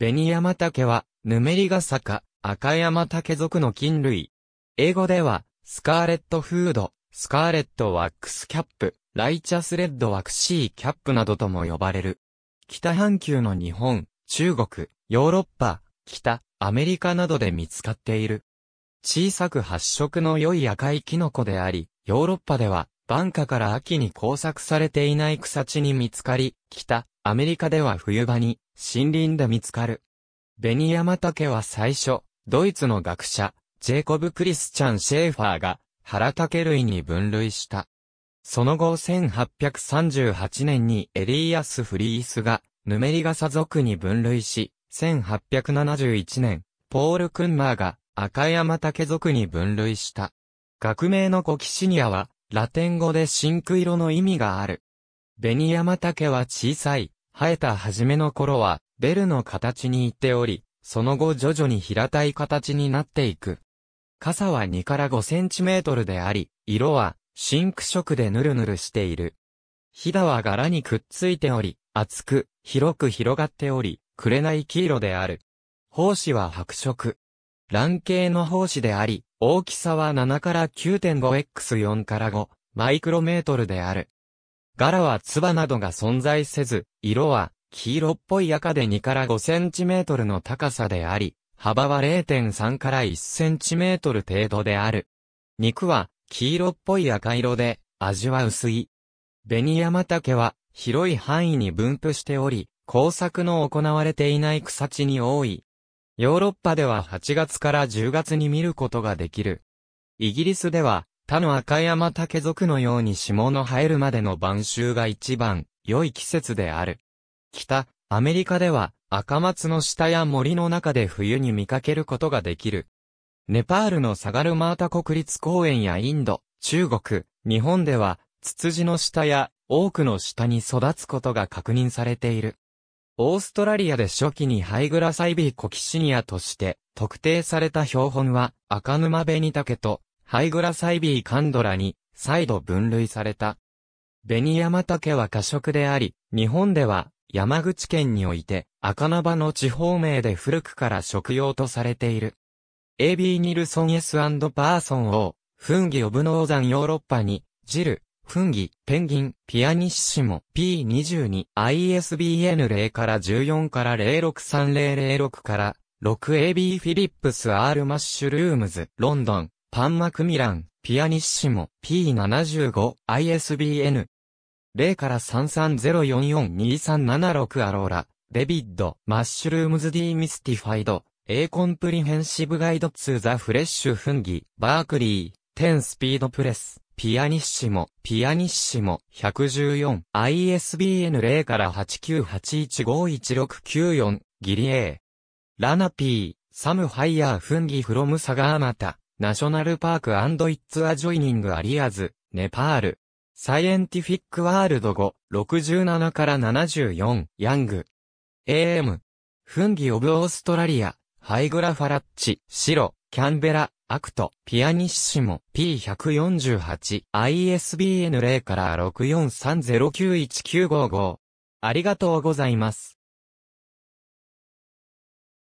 紅山竹は、ヌメリガサ科、赤山竹属の菌類。英語では、スカーレットフード、スカーレットワックスキャップ、ライチャスレッドワクシーキャップなどとも呼ばれる。北半球の日本、中国、ヨーロッパ、北、アメリカなどで見つかっている。小さく発色の良い赤いキノコであり、ヨーロッパではンカから秋に耕作されていない草地に見つかり、北、アメリカでは冬場に森林で見つかる。ベニヤマタケは最初、ドイツの学者、ジェイコブ・クリスチャン・シェーファーが、原竹類に分類した。その後1838年にエリーアス・フリースが、ヌメリガサ族に分類し、1871年、ポール・クンマーが赤山竹族に分類した。学名のコキシニアは、ラテン語でシンク色の意味がある。ベニヤマタケは小さい、生えた初めの頃は、ベルの形に行っており、その後徐々に平たい形になっていく。傘は2から5センチメートルであり、色はシンク色でヌルヌルしている。ひだは柄にくっついており、厚く、広く広がっており、紅黄色である。胞子は白色。卵形の胞子であり、大きさは7から 9.5x4 から5マイクロメートルである。柄はツバなどが存在せず、色は黄色っぽい赤で2から5センチメートルの高さであり、幅は0.3から1センチメートル程度である。肉は黄色っぽい赤色で、味は薄い。ベニヤマタケは広い範囲に分布しており、工作の行われていない草地に多い、ヨーロッパでは8月から10月に見ることができる。イギリスでは、他の赤山竹族のように霜の生えるまでの晩秋が一番良い季節である。北、アメリカでは赤松の下や森の中で冬に見かけることができる。ネパールのサガルマータ国立公園やインド、中国、日本では、ツツジの下や多くの下に育つことが確認されている。オーストラリアで初期にハイグラサイビーコキシニアとして特定された標本は赤沼ベニタケとハイグラサイビーカンドラに再度分類された。ベニヤマタケは過食であり、日本では山口県において赤縄の地方名で古くから食用とされている。AB ニルソン S& パーソンを、フンギオブノーザンヨーロッパに、ジル、フンギ、ペンギン、ピアニッシモ、P22、ISBN 0から14から063006から、6AB フィリップス R マッシュルームズ、ロンドン、パンマクミラン、ピアニッシモ、P75、ISBN、0から3 3 0 4 4 2 3 7 6アローラ、デビッド、マッシュルームズディミスティファイド、A コンプリヘンシブガイドツーザフレッシュフンギ、バークリー、10スピードプレス。ピアニッシモ、ピアニッシモ、114、ISBN 0から8 9 8 1 5 1 6 9 4ギリエー。ラナピー、サムハイヤーフンギフロムサガーマタ、ナショナルパークイッツアジョイニングアリアズ、ネパール。サイエンティフィックワールド5、67から74、ヤング。AM。フンギオブオーストラリア、ハイグラファラッチ、シロ、キャンベラ、アクト、ピアニッシモ、P148、ISBN 0から643091955。ありがとうございます。